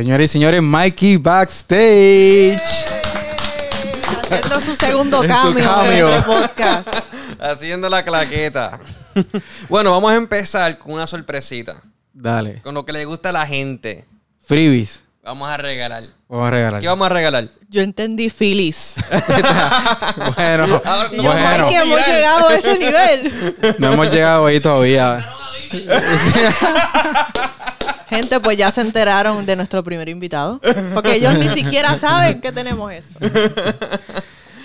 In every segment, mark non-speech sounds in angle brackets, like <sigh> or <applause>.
Señores y señores, Mikey Backstage. Haciendo su segundo cambio, en este podcast. <laughs> Haciendo la claqueta. bueno, vamos a empezar con una sorpresita. Dale. Con lo que le gusta a la gente. Freebies. Vamos a regalar. Vamos a regalar. ¿Qué vamos a regalar? Yo entendí Phyllis. <laughs> bueno, Ahora, no, Que hemos llegado a ese nivel. No hemos llegado ahí todavía. <laughs> Gente, pues ya se enteraron de nuestro primer invitado. Porque ellos ni siquiera saben que tenemos eso.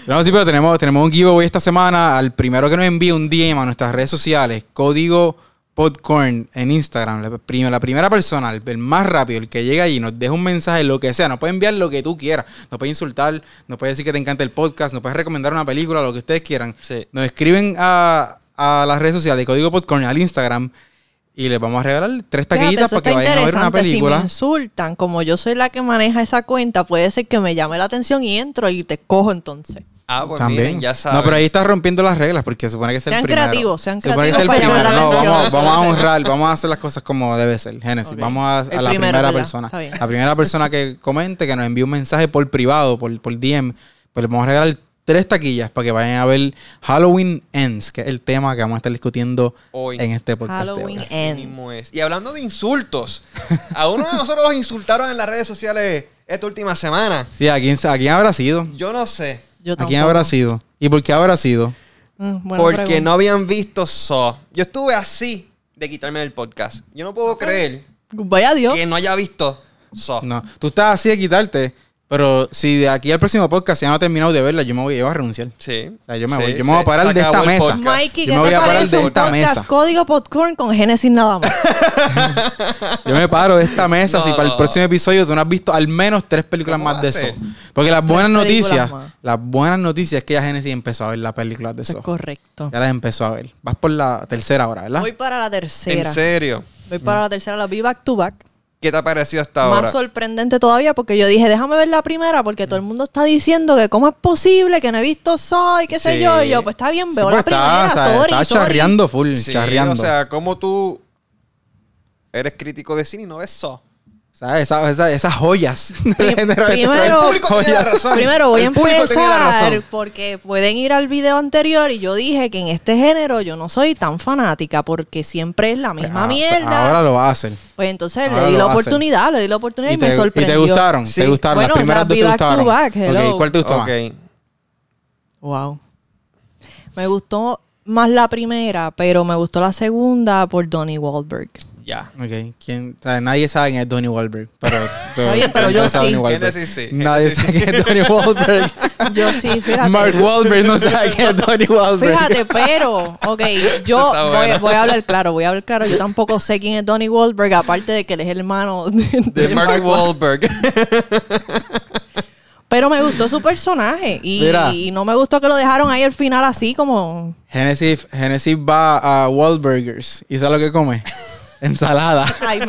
No, sí, pero tenemos, tenemos un giveaway esta semana al primero que nos envíe un DM a nuestras redes sociales, código popcorn en Instagram, la, primera persona, el, más rápido, el que llega allí, nos deja un mensaje, lo que sea, nos puede enviar lo que tú quieras, nos puede insultar, nos puede decir que te encanta el podcast, nos puede recomendar una película, lo que ustedes quieran. Nos escriben a, a las redes sociales de Código Podcorn, al Instagram, y les vamos a regalar tres taquillitas para que vayan a ver una película. Si me insultan, como yo soy la que maneja esa cuenta, puede ser que me llame la atención y entro y te cojo entonces. Ah, pues También. ya sabes. No, pero ahí estás rompiendo las reglas porque se supone que es el primero. Sean creativos, sean Supone que es el primero. No, vamos, vamos, a honrar, vamos a hacer las cosas como debe ser, Génesis. Vamos a, la primera persona. La primera persona que comente, que nos envíe un mensaje por privado, por, por DM, pues le vamos a regalar tres taquillas para que vayan a ver Halloween Ends, que es el tema que vamos a estar discutiendo hoy en este podcast. Halloween Ends. Y hablando de insultos, a uno de nosotros los insultaron en las redes sociales esta última semana. Sí, ¿a quién, habrá sido? Yo no sé. ¿A quién habrá sido? ¿Y por qué habrá sido? Mm, Porque no habían visto so Yo estuve así de quitarme el podcast. Yo no puedo creer Vaya Dios. que no haya visto so No, tú estás así de quitarte pero si de aquí al próximo podcast ya no he terminado de verla, yo me voy, a renunciar. Sí. O sea, yo me voy. Yo me voy a parar de esta mesa. yo me voy a parar de esta mesa. Código popcorn con Genesis nada más. <laughs> yo me paro de esta mesa <laughs> si para el próximo episodio tú no has visto al menos tres películas más de eso. Porque las buenas noticias, las buenas noticias es que ya Genesis empezó a ver las películas de eso. Es correcto. Ya las empezó a ver. Vas por la tercera ahora, ¿verdad? Voy para la tercera. ¿En serio? Voy para la tercera, la vi back to back. ¿Qué te ha parecido hasta ahora? Más sorprendente todavía porque yo dije, déjame ver la primera porque todo el mundo está diciendo que cómo es posible que no he visto Soy, qué sé yo. Y yo, pues está bien, veo la pues, primera, está, sorry, sorry. full, sí, O sea, cómo tú eres crítico de cine y no ves Soy? ¿Sabes? esas joyas. <laughs> primero, primero, voy a empezar porque pueden ir al video anterior y yo dije que en este género yo no soy tan fanática porque siempre es la pues misma pues mierda. Ahora lo hacen. Pues entonces le di la oportunidad, le di la oportunidad y, me sorprendió. ¿Y te gustaron? ¿Te gustaron? Las primeras dos te gustaron. ¿Cuál te gustó más? Wow. Me gustó más la primera, pero me gustó la segunda por Donnie Wahlberg. Ya. Ok. nadie sabe quién es Donnie Wahlberg. Pero, <laughs> Oye, pero yo sí. Nadie sabe quién es Donnie <laughs> Wahlberg. yo sí, fíjate. Mark Wahlberg no sabe quién es Donnie Wahlberg. Fíjate, pero, ok, yo voy, a hablar claro, voy a hablar claro. Yo tampoco sé quién es Donnie Wahlberg, aparte de que él es el hermano <laughs> de, de, Mark, Wahlberg. Pero me gustó su personaje. Y, no me gustó que lo dejaron ahí al final así como. Genesis, Genesis va a Wahlburgers y sabe lo que come ensalada. Ay,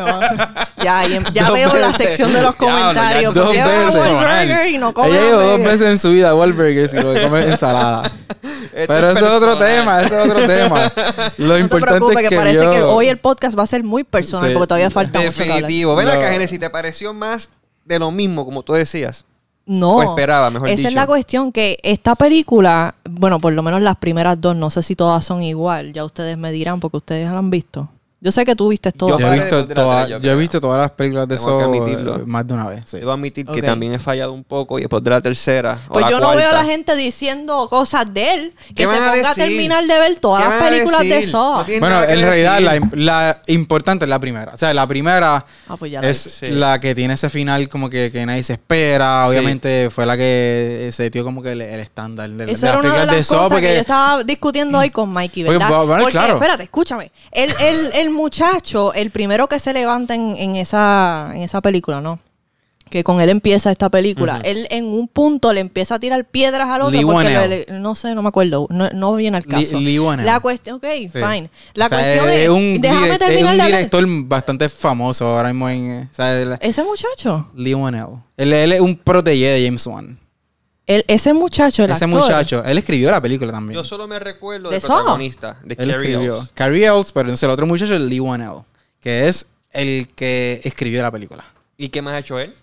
Ya, ya, <laughs> veo la sección de los comentarios. Diablo, ya, Burger y no come Ella llegó dos veces en su vida a y no come <laughs> ensalada. Pero eso es otro tema, ...eso es otro tema. <laughs> Lo importante es que, que parece que hoy el podcast va a ser muy personal porque todavía falta Definitivo. Mucho que Ven acá, ...si ¿te pareció más de lo mismo, como tú decías? No. O esperaba, mejor Esa es la cuestión que esta película, bueno, por lo menos las primeras dos, no sé si todas son igual, ya ustedes me dirán porque ustedes la han visto. Yo sé que tú viste todo. Yo, yo he, visto, toda, yo, he visto todas las películas de eso eh, más de una vez. Sí. Debo admitir que también he fallado un poco y después de la tercera. Pues yo no veo a la gente diciendo cosas de él. Que se ponga a, terminar de ver todas las películas de eso. bueno, en realidad la, importante es la primera. O sea, la primera ah, pues es la que tiene ese final como que, que nadie se espera. Obviamente fue la que se dio como que el, estándar de, de las películas de, eso yo estaba discutiendo hoy con Mikey, ¿verdad? espérate, escúchame. él él el muchacho, el primero que se levanta en, esa, en esa película, ¿no? que con él empieza esta película. Él en un punto le empieza a tirar piedras al otro porque no sé, no me acuerdo, no, viene al caso. la cuestión, ok, fine. La cuestión es, un director bastante famoso ahora mismo en, eh, ese muchacho. Lee Él, él, es un protege de James Wan ese muchacho, el Ese muchacho, él escribió la película también. Yo solo me recuerdo ¿De protagonista, de Carrie Ells. Carrie Ells, pero es el otro muchacho es Lee L, que es el que escribió la película. ¿Y qué más ha hecho él?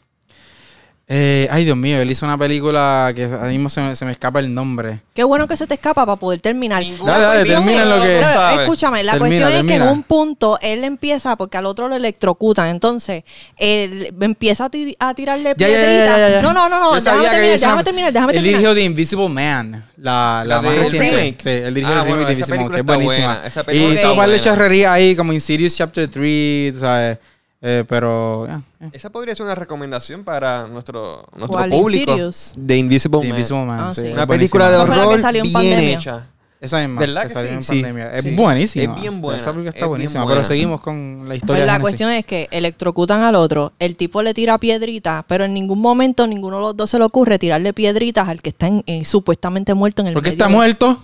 Eh, ay, Dios mío, él hizo una película que mí mismo se, se me, escapa el nombre. Qué bueno que se te escapa para poder terminar. dale, dale, termina lo que. Pero, escúchame, la cuestión es que en un punto él empieza, porque al otro lo electrocutan, entonces él empieza a, tirarle ya, ya, ya, No, no, no, no, déjame terminar, déjame terminar, déjame terminar. Él dirigió The Invisible Man, la, la, la más reciente. Sí, él dirigió ah, el remake de Invisible Man, que es buenísima. y hizo un par de charrerías ahí, como Insidious Chapter 3, ¿sabes? Eh, pero, Esa podría ser una recomendación para nuestro, público. De Invisible, Man. Ah, una película de horror bien Esa es más que, salió en pandemia. Es buenísima. Es bien buena. Esa película está buenísima. Pero seguimos con la historia. Pues la cuestión es que electrocutan al otro. El tipo le tira piedritas, pero en ningún momento ninguno de los dos se le ocurre tirarle piedritas al que está eh, supuestamente muerto en el ¿Por qué está muerto?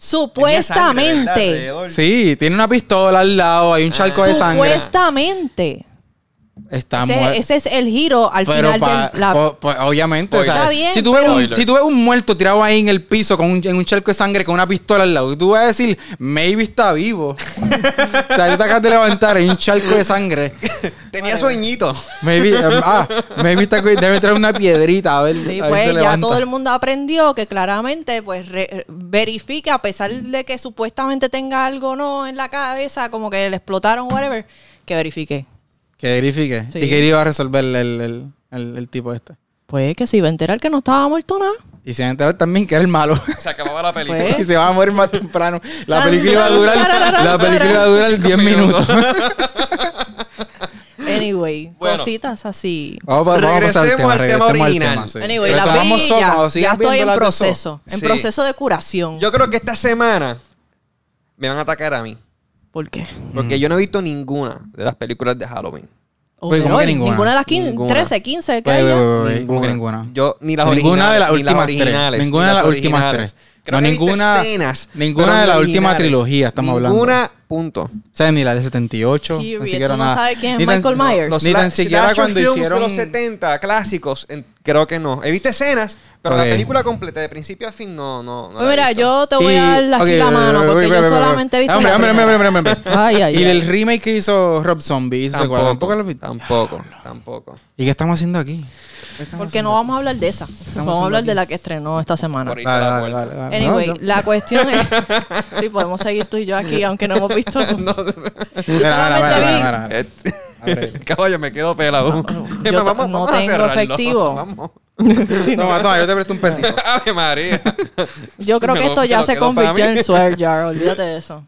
Supuestamente. sí, tiene una pistola al lado, hay un charco de sangre. Supuestamente ese, es el giro al final obviamente, si, tú ves un, muerto tirado ahí en el piso con en un charco de sangre con una pistola al lado, tú vas a decir, maybe está vivo. <laughs> o sea, yo te acabas de levantar en un charco de sangre. <laughs> Tenía sueñito. Maybe, eh, ah, maybe está, debe traer una piedrita a ver Sí, pues ya todo el mundo aprendió que claramente pues eh, verifique, a pesar de que supuestamente tenga algo no en la cabeza, como que le explotaron, whatever, que verifique que verifique. ¿Y que iba a resolver el, el, el, tipo este? Pues que se iba a enterar que no estaba muerto nada. Y se iba a enterar también que era el malo. Se acababa la película. Pues. <laughs> Y se va a morir más temprano. La película iba a durar, la película iba a durar 10 minutos. <laughs> Anyway, cositas así. Vamos, a pasar al tema, original. ya, estoy en proceso, en proceso de curación. Yo creo que esta semana me van a atacar a mí. ¿Por qué? Porque yo no he visto ninguna de las películas de Halloween. O Pues, ¿cómo que ninguna? ninguna? de las 13, 15 que Pues, hay ya. pues, pues, pues, que ninguna? Yo ni las Ninguna de las últimas tres. Ninguna de las últimas tres no, ninguna, ninguna de la última trilogía estamos hablando. Ninguna, punto. O sea, ni la de 78, ni siquiera nada. No sabes quién Michael Myers. ni tan siquiera cuando hicieron... los 70, clásicos, creo que no. He visto escenas, pero la película completa, de principio a fin, no, no, pues Mira, yo te voy a dar la mano, porque yo solamente he visto hombre, hombre, hombre, hombre, ay, ay, Y el remake que hizo Rob Zombie, ¿tampoco, ¿tampoco lo visto. Tampoco, tampoco. ¿Y qué estamos haciendo aquí? Porque no vamos a hablar de esa. vamos a hablar de la que estrenó esta semana. Dale, dale, dale, Anyway, la cuestión es. <laughs> sí, podemos seguir tú y yo aquí, aunque no hemos visto. no, Caballo, me quedo pelado. no tengo efectivo. no, no, yo te presto un pesito. ¡Ay, <laughs> María. Yo creo que esto ya se convirtió en swear jar, <laughs> olvídate de eso.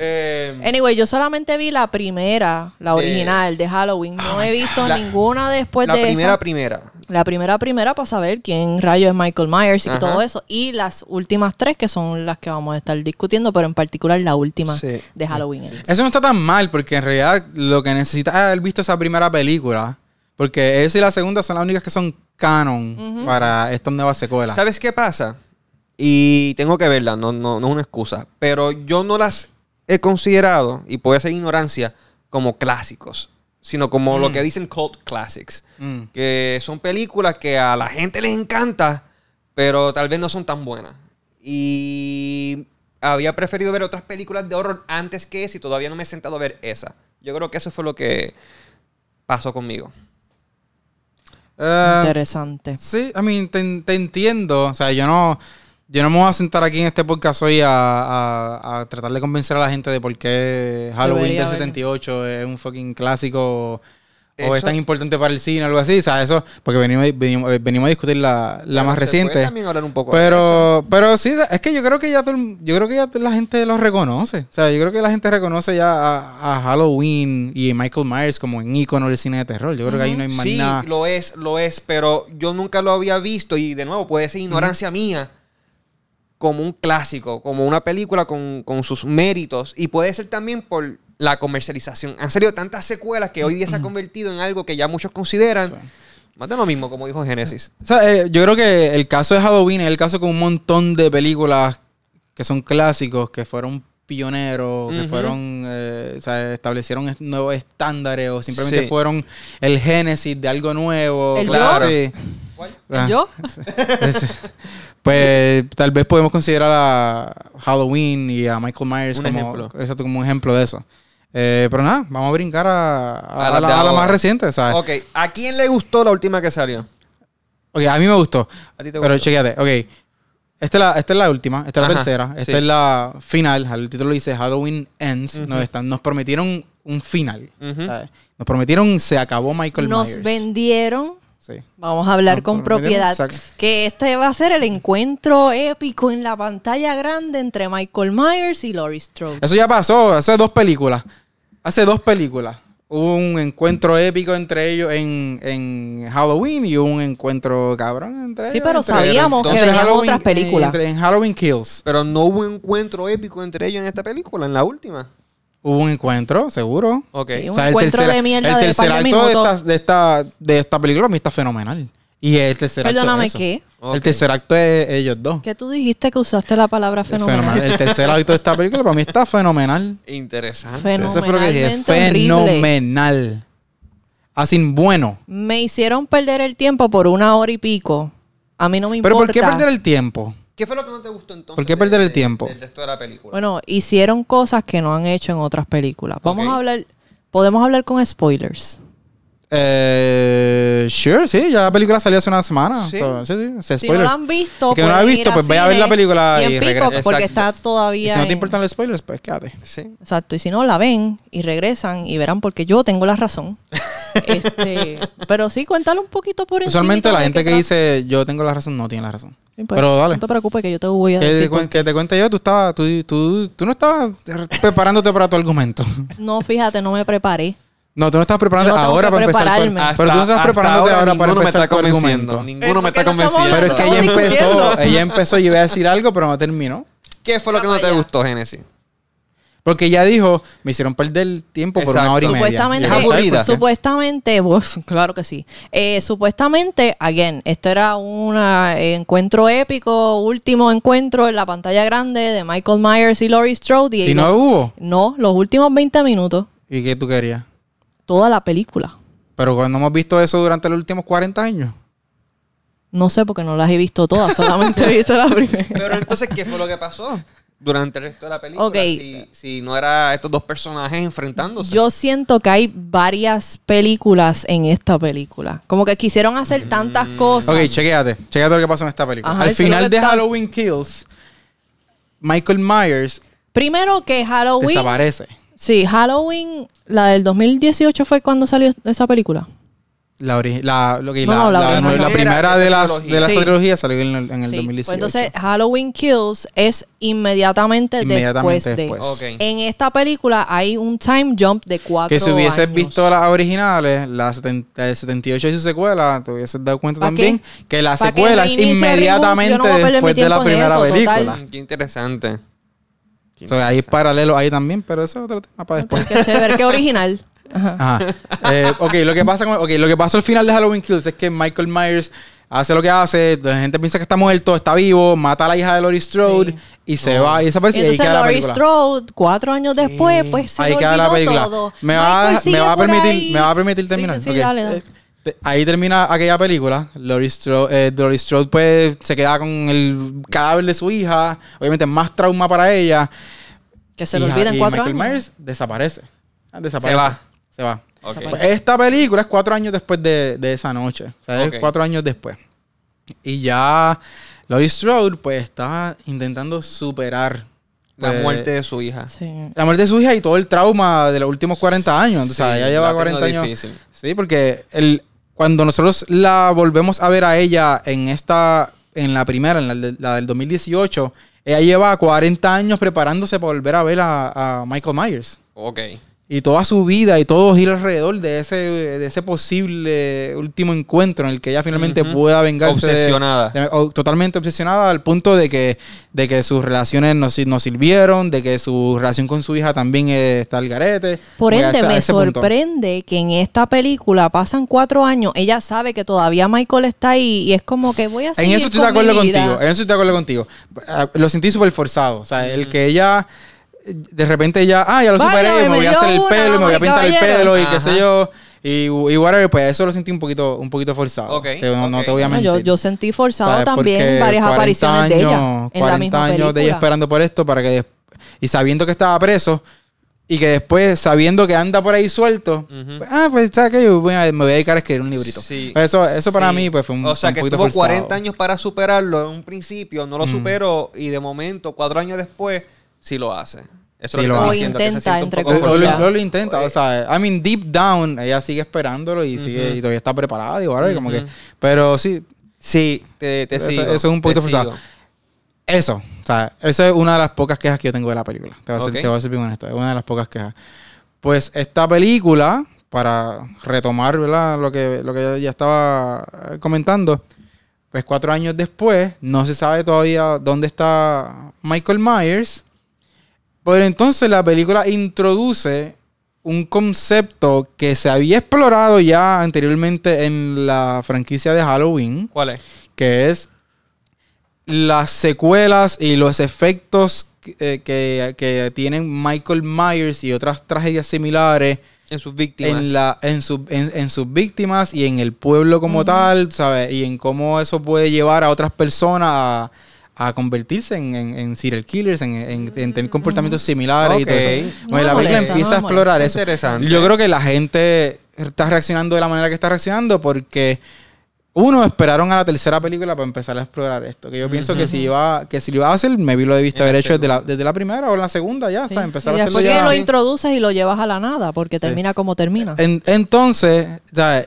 Eh, anyway, yo solamente vi la primera, la eh, original de Halloween. No he oh visto ninguna después de esa. La primera, primera. La primera, primera para saber quién rayo es Michael Myers y todo eso. Y las últimas tres que son las que vamos a estar discutiendo, pero en particular la última de Halloween. Eso no está tan mal porque en realidad lo que necesitas es haber visto esa primera película. Porque esa y la segunda son las únicas que son canon para esta nuevas secuelas. ¿Sabes qué pasa? Y tengo que verla, no, no, no es una excusa. Pero yo no las he considerado, y puede ser ignorancia, como clásicos sino como lo mm. que dicen cult classics, mm. que son películas que a la gente les encanta, pero tal vez no son tan buenas. Y había preferido ver otras películas de horror antes que esa y todavía no me he sentado a ver esa. Yo creo que eso fue lo que pasó conmigo. Eh, Interesante. Sí, a mí te, entiendo. O sea, yo no. Yo no me voy a sentar aquí en este podcast hoy a, tratar de convencer a la gente de por qué Halloween del 78 es un fucking clásico o es tan importante para el cine o algo así. O sea, eso, porque venimos, venimos, eh, venimos a discutir la, más reciente. un poco pero, pero sí, es que yo creo que ya yo creo que ya la gente lo reconoce. O sea, yo creo que la gente reconoce ya a, Halloween y Michael Myers como un ícono del cine de terror. Yo creo que ahí no hay más nada. Sí, lo es, lo es, pero yo nunca lo había visto y de nuevo puede ser ignorancia mía como un clásico, como una película con, con sus méritos y puede ser también por la comercialización. Han salido tantas secuelas que hoy día se ha convertido en algo que ya muchos consideran. Más de lo mismo, como dijo Genesis. O sea, eh, yo creo que el caso de Halloween es el caso con un montón de películas que son clásicos, que fueron pioneros, que fueron, eh, establecieron nuevos estándares o simplemente fueron el génesis de algo nuevo. claro. Ah. ¿Yo? <laughs> pues tal vez podemos considerar a Halloween y a Michael Myers como, como un ejemplo de eso. Eh, pero nada, vamos a brincar a, a, la, más reciente, ¿sabes? Ok, ¿a quién le gustó la última que salió? Ok, a mí me gustó. pero chequéate, ok. Esta es, la, esta es la última, esta es la tercera, esta es la final. El título dice Halloween Ends. nos, están, nos prometieron un final. Nos prometieron se acabó Michael Myers. Nos vendieron Vamos a hablar con propiedad. Que este va a ser el encuentro épico en la pantalla grande entre Michael Myers y Laurie Strode. Eso ya pasó, hace dos películas. Hace dos películas. Hubo un encuentro épico entre ellos en, Halloween y un encuentro cabrón entre ellos. Sí, pero sabíamos que venían otras eh, películas. En, Halloween Kills. Pero no hubo un encuentro épico entre ellos en esta película, en la última. Hubo un encuentro, seguro. Ok. un encuentro el de mierda El tercer acto de esta, de, esta, película a mí está fenomenal. Y el tercer acto. Perdóname, ¿qué? El tercer acto es ellos dos. ¿Qué tú dijiste que usaste la palabra fenomenal? El tercer acto de esta película para mí está fenomenal. Interesante. Eso fue lo que dije. Fenomenal. Así bueno. Me hicieron perder el tiempo por una hora y pico. A mí no me importa. ¿Pero por qué perder el tiempo? ¿Qué fue lo que no te gustó entonces? ¿Por qué perder el tiempo? El resto de la película. Bueno, hicieron cosas que no han hecho en otras películas. Vamos a hablar. Podemos hablar con spoilers. Eh, sure, sí, ya la película salió hace una semana. Sí, sí, si no la han visto, que no la pues visto, pues ve a ver la película y, regresa. Pues, porque está todavía. Y si no te importan los spoilers, pues quédate. Sí. Exacto. Y si no, la ven y regresan y verán porque yo tengo la razón. <laughs> este, pero sí, cuéntale un poquito por encima. Usualmente la gente que dice yo tengo la razón no tiene la razón. Pero dale. No te preocupes que yo te voy a decir. Que, te cuente yo, tú, estaba tú, tú, tú no estabas preparándote para tu argumento. <laughs> No, fíjate, no me preparé. No, tú no estás preparando ahora para empezar tu, argumento. Pero tú no estás preparándote ahora, para empezar tu argumento. Ninguno me está convenciendo. Pero es que ella empezó, ella empezó y iba a decir algo, pero no terminó. ¿Qué fue lo que no te gustó, Genesis? Porque ya dijo, me hicieron perder tiempo por una hora y supuestamente, media. Supuestamente, eh, claro que sí. Eh, supuestamente, again, este era un ah, encuentro épico, último encuentro en la pantalla grande de Michael Myers y Laurie Strode. ¿Y, no hubo? No, los últimos 20 minutos. ¿Y qué tú querías? Toda la película. Pero cuando hemos visto eso durante los últimos 40 años. No sé, porque no las he visto todas, solamente he visto la <laughs> primera. Pero entonces, ¿qué fue lo que pasó? durante el resto de la película si, no era estos dos personajes enfrentándose. Yo siento que hay varias películas en esta película. Como que quisieron hacer tantas mm. cosas. Ok, chequéate. Chequéate lo que pasó en esta película. Al final de Halloween Kills, Michael Myers. Primero que Halloween. Desaparece. Sí, Halloween, la del 2018 fue cuando salió esa película. La, la, lo que, la, primera, de, las, de las trilogías salió en, el, 2017 pues entonces, Halloween Kills es inmediatamente, después, de. En esta película hay un time jump de cuatro Que si hubieses visto las originales, la, 70, el 78 y su secuela, te hubieses dado cuenta también que la secuela es inmediatamente después de la primera película. Qué interesante. hay paralelo ahí también, pero eso es otro tema para después. Porque qué original. Eh, ok, lo que pasa lo que pasó al final de Halloween Kills es que Michael Myers hace lo que hace, la gente piensa que está muerto, está vivo, mata a la hija de Laurie Strode y se va. Y desaparece y Strode, cuatro años después, pues se ahí Todo. Me va, a permitir, me va a permitir terminar. Eh, ahí termina aquella película. Laurie Strode, eh, Strode, pues se queda con el cadáver de su hija. Obviamente más trauma para ella. Que se le olvida en cuatro Michael Myers desaparece. Desaparece. Se va esta película es cuatro años después de, esa noche. O sea, es cuatro años después. Y ya Laurie Strode, pues, está intentando superar la pues, muerte de su hija. La muerte de su hija y todo el trauma de los últimos 40 años. o sea, ella lleva 40 años. Sí, porque cuando nosotros la volvemos a ver a ella en esta, en la primera, en la, del 2018, ella lleva 40 años preparándose para volver a ver a, a Michael Myers. Ok y toda su vida y todo gira alrededor de ese, ese posible último encuentro en el que ella finalmente pueda vengarse. Obsesionada. totalmente obsesionada al punto de que, de que sus relaciones no, sirvieron, de que su relación con su hija también está al garete. Por ende, me sorprende que en esta película pasan cuatro años, ella sabe que todavía Michael está ahí y es como que voy a seguir En eso estoy de acuerdo contigo, en eso estoy de acuerdo contigo. Ah, lo sentí súper forzado, o sea, el que ella de repente ya, ah, ya lo superé, me, voy a hacer el pelo, me voy a pintar el pelo y qué sé yo. Y, igual whatever, pues eso lo sentí un poquito, un poquito forzado. Okay, no, te voy a mentir. yo, sentí forzado también varias apariciones de ella. En 40 años de ella esperando por esto para que y sabiendo que estaba preso y que después, sabiendo que anda por ahí suelto, pues, ah, pues ¿sabes que Yo voy a, me voy a dedicar a escribir un librito. Sí, eso eso para mí pues, fue un, poquito o sea, que poquito tuvo 40 años para superarlo en un principio, no lo supero y de momento, cuatro años después, sí lo hace. Eso sí, lo, intenta, entre comillas. Lo, lo, intenta, o sea, I mean, deep down, ella sigue esperándolo y sigue y todavía está preparada, digo, ahora, como que, pero sí. Sí, te, eso, es un poquito forzado. Eso, o sea, esa es una de las pocas quejas que yo tengo de la película. Te voy a, te a bien honesto, es una de las pocas quejas. Pues esta película, para retomar, Lo que, lo que ya estaba eh, comentando, pues cuatro años después, no se sabe todavía dónde está Michael Myers pero entonces la película introduce un concepto que se había explorado ya anteriormente en la franquicia de Halloween. ¿Cuál es? Que es las secuelas y los efectos eh, que, tienen Michael Myers y otras tragedias similares. En sus víctimas. En, sus víctimas y en el pueblo como tal, ¿sabes? Y en cómo eso puede llevar a otras personas a, a convertirse en, en, serial killers, en, en, tener comportamientos similares y todo eso. Bueno, la película empieza a explorar eso. Yo creo que la gente está reaccionando de la manera que está reaccionando porque uno esperaron a la tercera película para empezar a explorar esto. Que yo pienso que si iba, que si lo iba a hacer, me vi lo de vista hecho desde la, desde la, primera o la segunda ya, ¿sabes? Empezar lo introduces y lo llevas a la nada, porque termina como termina. entonces,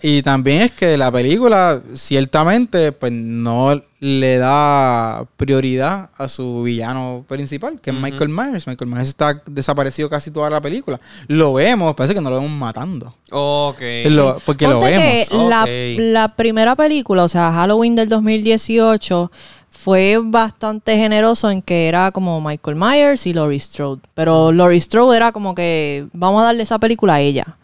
Y también es que la película, ciertamente, pues no le da prioridad a su villano principal, que es Michael Myers. Michael Myers está desaparecido casi toda la película. Lo vemos, parece que no lo vemos matando. Ok. porque lo vemos. la, la primera película, o sea, Halloween del 2018 fue bastante generoso en que era como Michael Myers y Laurie Strode. Pero Laurie Strode era como que vamos a darle esa película a ella.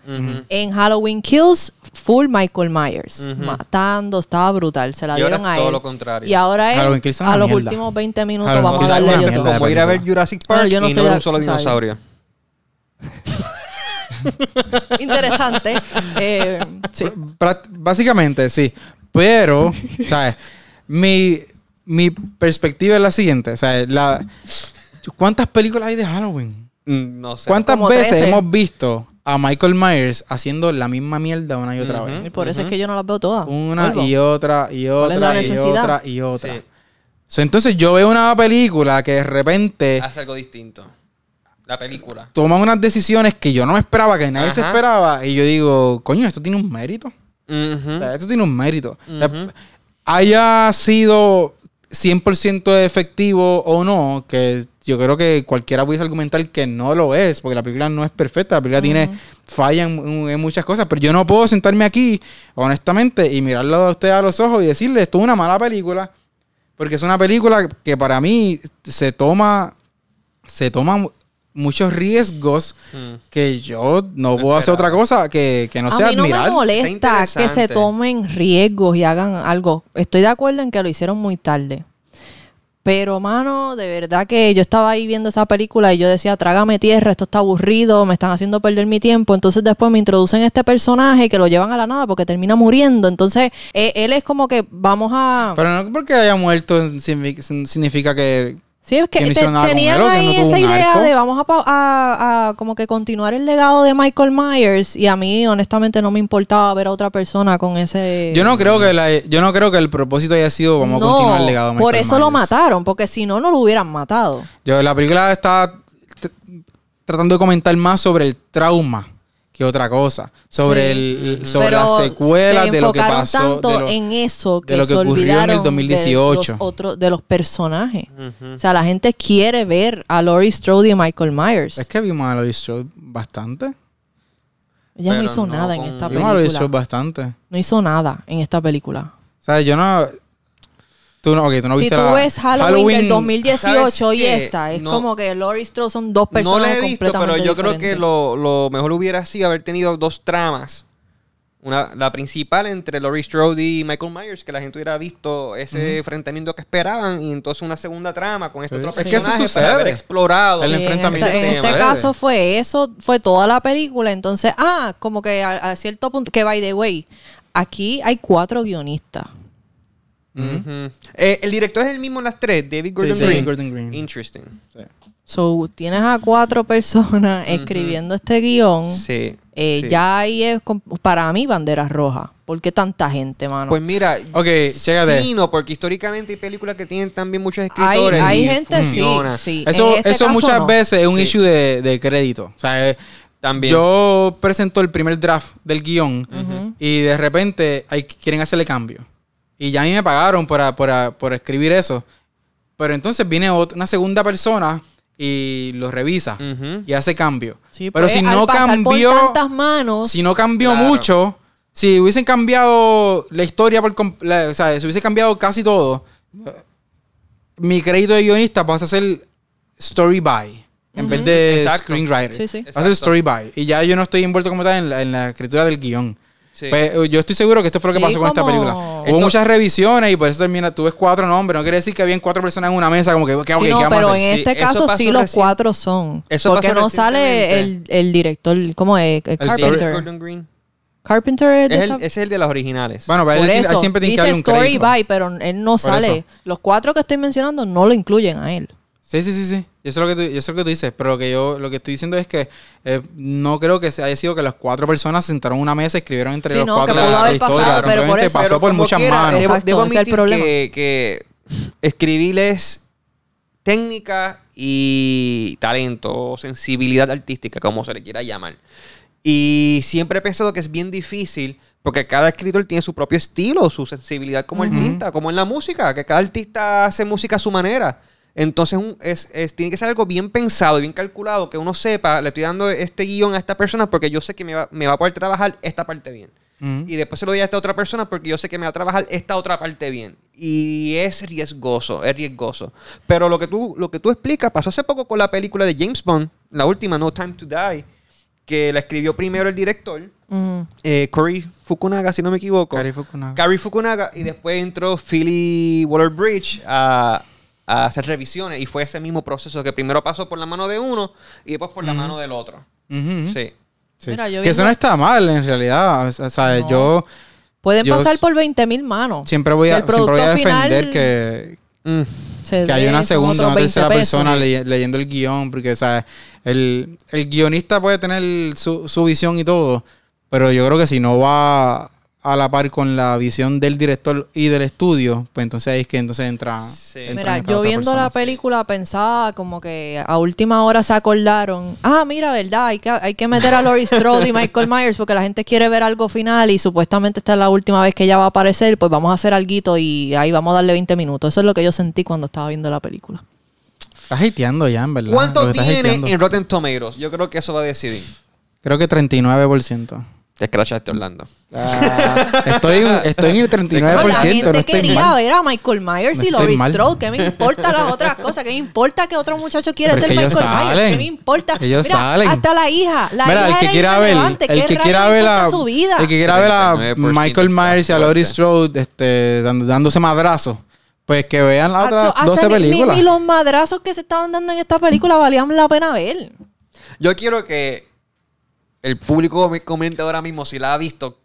En Halloween Kills, full Michael Myers. Matando, estaba brutal. Se la dieron a ella. todo lo contrario. Y ahora es, a los últimos 20 minutos vamos a darle yo Como ir a ver Jurassic Park no y no un solo dinosaurio. Interesante. Básicamente, <laughs> eh, sí. Pero, ¿sabes? Mi, mi perspectiva es la siguiente. O sea, ¿cuántas películas hay de Halloween? Mm, no sé. ¿Cuántas veces hemos visto a Michael Myers haciendo la misma mierda una y otra vez? por eso es que yo no las veo todas. Una y otra y otra y otra y otra. entonces yo veo una película que de repente... Hace algo distinto. La película. Toma unas decisiones que yo no esperaba, que nadie se esperaba. Y yo digo, coño, esto tiene un mérito. esto tiene un mérito. haya sido 100% efectivo o no, que yo creo que cualquiera pudiese argumentar que no lo es, porque la película no es perfecta, la película tiene falla en, muchas cosas, pero yo no puedo sentarme aquí, honestamente, y mirarlo a usted a los ojos y decirle, esto es una mala película, porque es una película que para mí se toma, se toma muchos riesgos mm. que yo no puedo hacer otra cosa que, no a sea mí no Me molesta que se tomen riesgos y hagan algo. Estoy de acuerdo en que lo hicieron muy tarde. Pero, mano, de verdad que yo estaba ahí viendo esa película y yo decía, trágame tierra, esto está aburrido, me están haciendo perder mi tiempo. Entonces después me introducen este personaje que lo llevan a la nada porque termina muriendo. Entonces, eh, él es como que vamos a... Pero no porque haya muerto significa que Sí, es que, tenían ahí esa idea de vamos a, como que continuar el legado de Michael Myers y a mí honestamente no me importaba ver a otra persona con ese... Yo no creo que, yo no creo que el propósito haya sido vamos a continuar el legado de Michael Por eso lo mataron, porque si no, no lo hubieran matado. Yo, la película está tratando de comentar más sobre el trauma que otra cosa sobre el sobre las secuelas de lo que pasó de lo, en eso que se en el 2018 de los, de los personajes o sea la gente quiere ver a Laurie Strode y Michael Myers es que vimos a Laurie Strode bastante ella no hizo nada en esta película vimos a bastante no hizo nada en esta película o sea yo no si tú ves Halloween, del 2018 y esta, es como que Laurie Strode son dos personas. No la he pero yo creo que lo, mejor hubiera sido haber tenido dos tramas. Una, la principal entre Laurie Strode y Michael Myers, que la gente hubiera visto ese enfrentamiento que esperaban, y entonces una segunda trama con este otro personaje es que eso para haber explorado el enfrentamiento. Este, en, este caso fue eso, fue toda la película. Entonces, ah, como que a cierto punto, que by the way, aquí hay cuatro guionistas. Eh, el director es el mismo en las tres, David Gordon, Green. Interesting. So, tienes a cuatro personas escribiendo este guión. Sí, eh, Ya ahí es, para mí, bandera roja. ¿Por qué tanta gente, mano? Pues mira, okay, sí, no, porque históricamente hay películas que tienen también muchos escritores. Hay, gente, sí, Eso, este eso muchas veces es un issue de, crédito. O sea, también. Yo presento el primer draft del guión y de repente quieren hacerle cambio. Y ya a me pagaron por, escribir eso. Pero entonces viene otra, una segunda persona y lo revisa y hace cambio. pero pues, si, no cambió, si no cambió, mucho, si hubiesen cambiado la historia por o sea, si hubiese cambiado casi todo, mi crédito de guionista pasa a ser story by en vez de screenwriter. Va a story by y ya yo no estoy envuelto como tal en la, en la escritura del guión. Pues, eh, yo estoy seguro que esto fue lo que pasó con esta película. Hubo muchas revisiones y por eso termina, tú ves cuatro nombres. No quiere decir que habían cuatro personas en una mesa, como que, pero en este caso sí los cuatro son. porque no sale el, director, ¿cómo es? Eh, Carpenter. Carpenter es, el, de las originales. Bueno, pero él, siempre tiene dice que haber un story crédito. pero él no sale. Los cuatro que estoy mencionando no lo incluyen a él. Sí, sí, sí, sí. Yo sé lo que tú, dices, pero lo que yo lo que estoy diciendo es que eh, no creo que haya sido que las cuatro personas se sentaron una mesa, y escribieron entre los cuatro que la, pasó por muchas manos. debo, admitir que, que escribirles técnica y talento, sensibilidad artística, como se le quiera llamar. Y siempre he pensado que es bien difícil porque cada escritor tiene su propio estilo, su sensibilidad como artista, como en la música, que cada artista hace música a su manera. Entonces tiene que ser algo bien pensado, bien calculado, que uno sepa, le estoy dando este guión a esta persona porque yo sé que me va, a poder trabajar esta parte bien. Mm. Y después se lo doy a esta otra persona porque yo sé que me va a trabajar esta otra parte bien. Y es riesgoso, es riesgoso. Pero lo que tú, lo que tú explicas pasó hace poco con la película de James Bond, la última, No Time to Die, que la escribió primero el director, mm. eh, Corey Fukunaga, si no me equivoco. Corey Fukunaga. Fukunaga. Y después entró Philly Waller a a hacer revisiones y fue ese mismo proceso que primero pasó por la mano de uno y después por la mano del otro. Sí. que eso no está mal en realidad. O yo... Pueden pasar por 20.000 manos. Siempre voy a, defender que, mm. Que hay una segunda, una tercera persona leyendo el guión, porque o el, guionista puede tener su, su, visión y todo, pero yo creo que si no va a la par con la visión del director y del estudio, pues entonces ahí es que entonces entra. mira, yo viendo la película pensaba como que a última hora se acordaron, ah, mira, verdad, hay que, meter a Laurie Strode y Michael Myers porque la gente quiere ver algo final y supuestamente esta es la última vez que ella va a aparecer, pues vamos a hacer algo y ahí vamos a darle 20 minutos. Eso es lo que yo sentí cuando estaba viendo la película. Estás hateando ya, en verdad. ¿Cuánto tiene en Rotten Tomatoes? Yo creo que eso va a decidir. Creo que 39%. Te crashaste Orlando. Ah, estoy, estoy, en el 39%. la gente quería ver a Michael Myers y Laurie Strode. ¿Qué me importa las otras cosas? ¿Qué me importa que otro muchacho quiera ser Michael Myers? ¿Qué me importa? Ellos Hasta la hija. La el que quiera ver. El que quiera ver Su vida? El que quiera ver a Michael Myers y a Laurie Strode este, dándose madrazos. Pues que vean las otras 12 películas. Y los madrazos que se estaban dando en esta película valían la pena ver. Yo quiero que el público me comenta ahora mismo si la ha visto.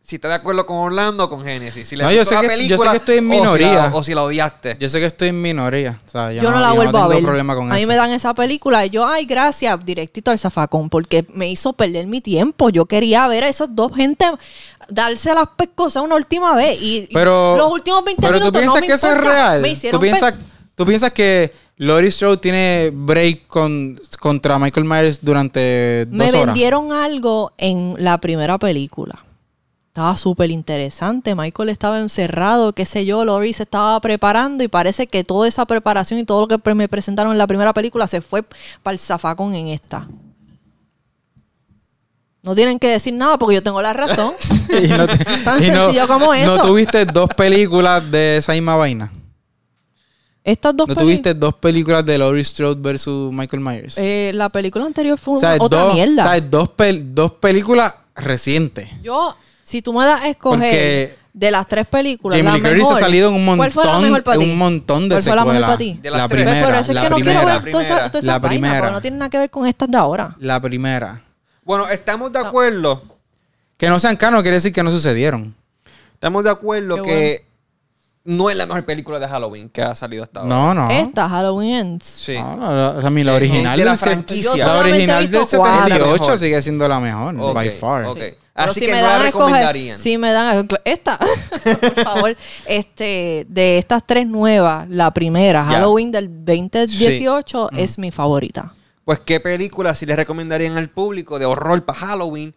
Si está de acuerdo con Orlando o con Génesis. Si le yo sé, que, estoy en minoría. O si, la, odiaste. Yo sé que estoy en minoría. yo, no, la vuelvo a ver. a mí me dan esa película y yo, ay, gracias, directito al zafacón, porque me hizo perder mi tiempo. Yo quería ver a esas dos gentes darse las pescosas una última vez. Y, pero, los últimos 20 minutos. Pero tú piensas que eso es real. tú piensas que Lori Show tiene break con, contra Michael Myers durante dos Me vendieron algo en la primera película. Estaba súper interesante. Michael estaba encerrado, qué sé yo. Lori se estaba preparando y parece que toda esa preparación y todo lo que me presentaron en la primera película se fue para el zafacón en esta. No tienen que decir nada porque yo tengo la razón. <laughs> Tan sencillo como eso. No tuviste dos películas de esa misma vaina. Estas dos ¿No tuviste dos películas de Laurie Strode versus Michael Myers? Eh, la película anterior fue una, otra mierda. ¿Sabes? Dos, dos películas recientes. Yo, si tú me das a escoger de las tres películas, Jamie Lee ha salido en un montón, ¿Cuál fue la de ¿Cuál fue la mejor para ti? la pues primera. eso la que primera, no quiero ver esa, la primera. no tiene nada que ver con estas de ahora. La primera. Bueno, estamos de acuerdo. Que no sean canos quiere decir que no sucedieron. Estamos de acuerdo que no es la mejor película de Halloween que ha salido hasta ahora. No, no. Esta, Halloween Ends. Sí. No, no, o la original de la franquicia. La original del 78 sigue siendo la mejor, by far. Ok. Así que me no la recomendarían. sí, me dan esta, <laughs> por favor, este, de estas tres nuevas, la primera, Halloween del 2018, es mi favorita. Pues, ¿qué película si le recomendarían al público de horror para Halloween?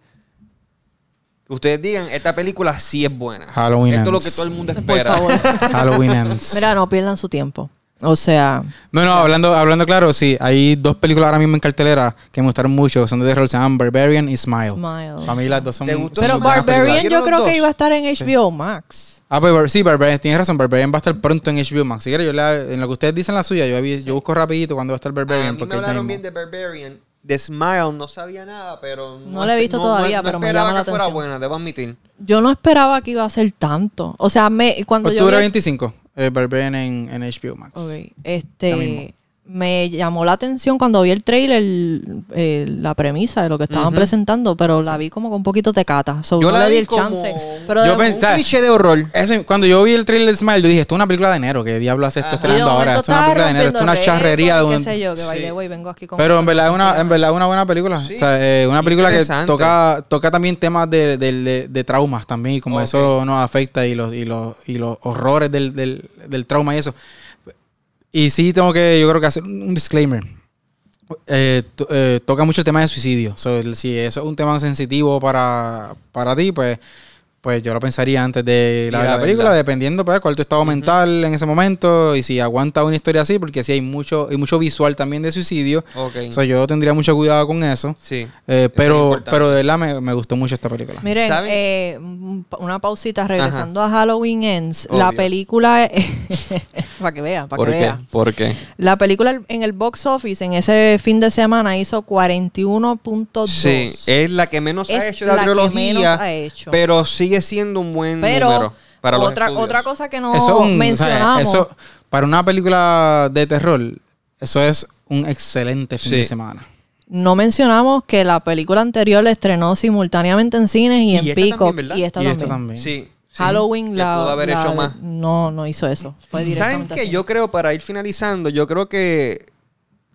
ustedes digan, esta película sí es buena. Halloween Esto es lo que todo el mundo <laughs> espera. <laughs> Halloween ends. Mira, no pierdan su tiempo. O sea. No, no, hablando, hablando claro, sí, hay dos películas ahora mismo en cartelera que me gustaron mucho, son de terror, se llaman Barbarian y Smile. Smile. Para mí las dos son Pero Barbarian yo creo que iba a estar en HBO Max. Ah, pues sí, Barbarian, tienes razón, Barbarian va a estar pronto en HBO Max. Si quieres, yo la, en lo que ustedes dicen la suya, yo, yo busco rapidito cuando va a estar ah, Barbarian. A mí me hablaron bien de Barbarian de Smile no sabía nada, pero... No, no la he visto todavía, pero me esperaba que fuera buena, debo admitir. Yo no esperaba que iba a ser tanto. O sea, me, cuando yo... Octubre 25, eh, en, en, HBO Max. Ok, este me llamó la atención cuando vi el trailer, eh, la premisa de lo que estaban presentando, pero la vi como con un poquito tecata. So, yo la le di el chance. Pero un cliché de horror. cuando yo vi el trailer de Smile, yo dije, esto es una película de enero, que diablos hace esto estrenando ahora? Esto es una película de enero, esto es una charrería de un... Sé yo, que vengo aquí con pero en verdad, es una buena película. O sea, eh, una película que toca, toca también temas de, de, traumas también, como eso nos afecta y los, y los, y los horrores del, del, del trauma y eso. Y sí, tengo que, yo creo que hacer un disclaimer. Eh, eh, toca mucho el tema de suicidio. si eso es un tema sensitivo para, para ti, pues pues yo lo pensaría antes de la, película, dependiendo pues, cuál tu estado mental en ese momento y si aguanta una historia así, porque si hay mucho hay mucho visual también de suicidio. O sea, yo tendría mucho cuidado con eso. Sí. Eh, pero, pero de verdad me, gustó mucho esta película. Miren, eh, una pausita, regresando a Halloween Ends, la película. <laughs> para que vean, para que vean. ¿Por qué? La película en el box office en ese fin de semana hizo 41.2. Sí, es la que menos ha hecho de la trilogía. Pero sí sigue siendo un buen número para otra, otra cosa que no mencionamos. para una película de terror, eso es un excelente fin de semana. No mencionamos que la película anterior estrenó simultáneamente en cines y, en Pico. y esta, también. Sí, Halloween la, No, no hizo eso. Fue ¿Saben qué? Yo creo, para ir finalizando, yo creo que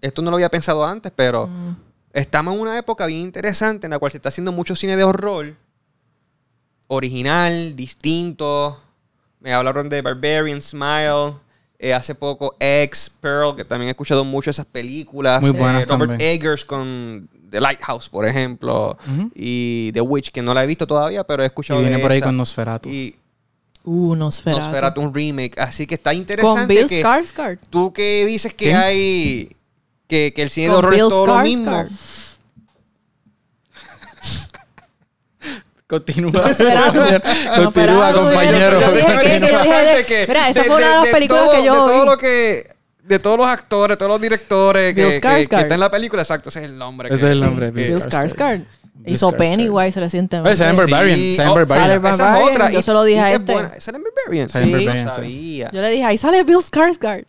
esto no lo había pensado antes, pero mm. estamos en una época bien interesante en la cual se está haciendo mucho cine de horror original, distinto. Me hablaron de Barbarian Smile. Eh, hace poco X, Pearl, que también he escuchado mucho esas películas. Muy eh, Robert Eggers con The Lighthouse, por ejemplo. Y The Witch, que no la he visto todavía, pero he escuchado. Y viene por ahí con Nosferatu. Y, Uh, Nosferatu. un remake. Así que está interesante. Con Bill Tú que dices que hay. Que, el cine de horror es todo lo mismo. Continúa, <laughs> Continúa, compañero. Mira, esa fue una de las películas que yo De de todos los actores, todos los directores que, que, que están en la película, exacto, ese es el nombre. Ese es el nombre. Bill Skarsgård. Hizo Pennywise recientemente. Es Es Barbarian. Sí. Sam oh, Barbarian. Esa es otra. Yo se lo dije a este. Sam Barbarian. Barbarian. Yo le dije, ahí sale Bill Skarsgård.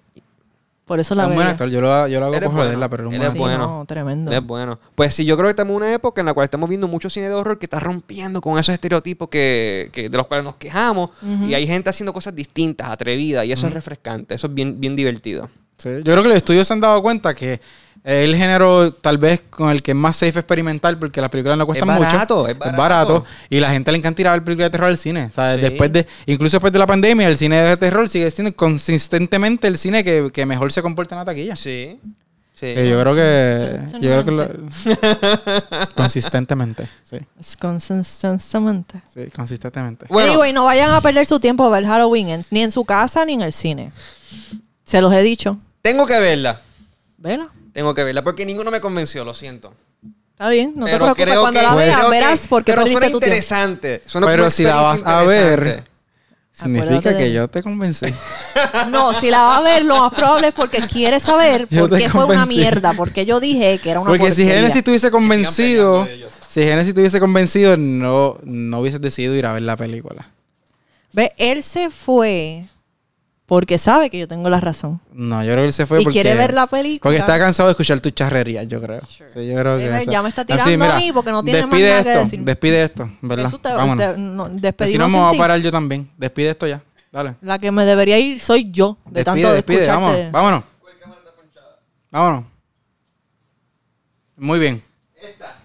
Por eso la es Yo lo, yo lo hago por joderla, pero es bueno. tremendo. es bueno. Pues sí, yo creo que estamos en una época en la cual estamos viendo mucho cine de horror que está rompiendo con esos estereotipos que, de los cuales nos quejamos. Y hay gente haciendo cosas distintas, atrevidas. Y eso es refrescante. Eso es bien, bien divertido. Sí. Yo creo que los estudios se han dado cuenta que el género tal vez con el que es más safe experimental porque las películas no cuestan mucho. Es barato, es barato. Y la gente le encanta ir a ver películas de terror al cine. Después de, incluso después de la pandemia, el cine de terror sigue siendo consistentemente el cine que, mejor se comporta en la taquilla. Sí. yo creo que. Yo creo que consistentemente. <laughs> Consistentemente. Sí, consistentemente. Bueno. Anyway, no vayan a perder su tiempo a ver Halloween, ni en su casa ni en el cine. Se los he dicho. Tengo que verla. Vela. Tengo que verla porque ninguno me convenció, lo siento. Está bien, no te preocupes cuando la veas, verás porque Pero suena tu interesante. Suena pero si la vas a ver, significa que yo te convencí. <laughs> No, si la vas a ver, lo más probable es porque quieres saber por qué fue una mierda, porque yo dije que era una Porque si Genesis tuviese convencido, si Genesis tuviese convencido, no, no hubieses decidido ir a ver la película. Ve, él se fue porque sabe que yo tengo la razón. No, yo creo que él se fue y porque... quiere ver la película. Porque está cansado de escuchar tu charrería, yo creo. Sí, yo creo que Ya me está tirando a mí porque no tiene más nada esto, que decir. Despide esto, ¿verdad? Vámonos. si no, me voy a parar yo también. Despide esto ya. Dale. La que me debería ir soy yo. De despide, tanto de despide. Vámonos. Vámonos. Vámonos. Muy bien. Esta.